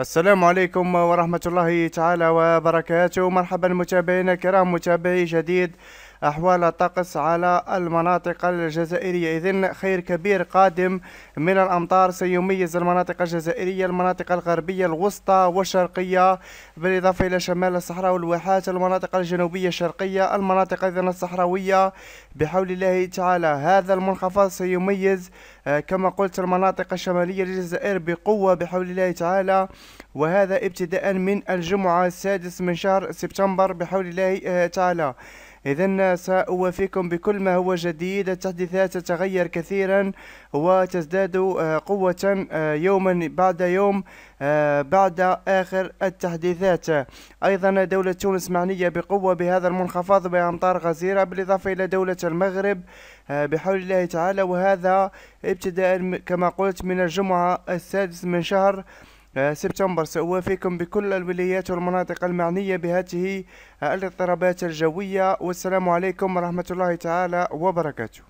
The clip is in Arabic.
السلام عليكم ورحمة الله تعالى وبركاته مرحبا متابعينا الكرام متابعي جديد أحوال الطقس على المناطق الجزائرية إذن خير كبير قادم من الأمطار سيميز المناطق الجزائرية المناطق الغربية الوسطى والشرقية بالإضافة إلى شمال الصحراء والواحات المناطق الجنوبية الشرقية المناطق إذن الصحراوية بحول الله تعالى هذا المنخفض سيميز آه، كما قلت المناطق الشمالية للجزائر بقوة بحول الله تعالى وهذا ابتداء من الجمعة السادس من شهر سبتمبر بحول الله آه، تعالى إذا سأوافيكم بكل ما هو جديد التحديثات تتغير كثيرا وتزداد آه، قوة آه، يوما بعد يوم آه، بعد آخر التحديثات أيضا دولة تونس معنية بقوة بهذا المنخفض بأمطار غزيرة بالإضافة إلى دولة المغرب بحول الله تعالى وهذا ابتداء كما قلت من الجمعة السادس من شهر آه، سبتمبر سأوافيكم بكل الولايات والمناطق المعنية بهذه آه، الاضطرابات الجوية والسلام عليكم ورحمة الله تعالى وبركاته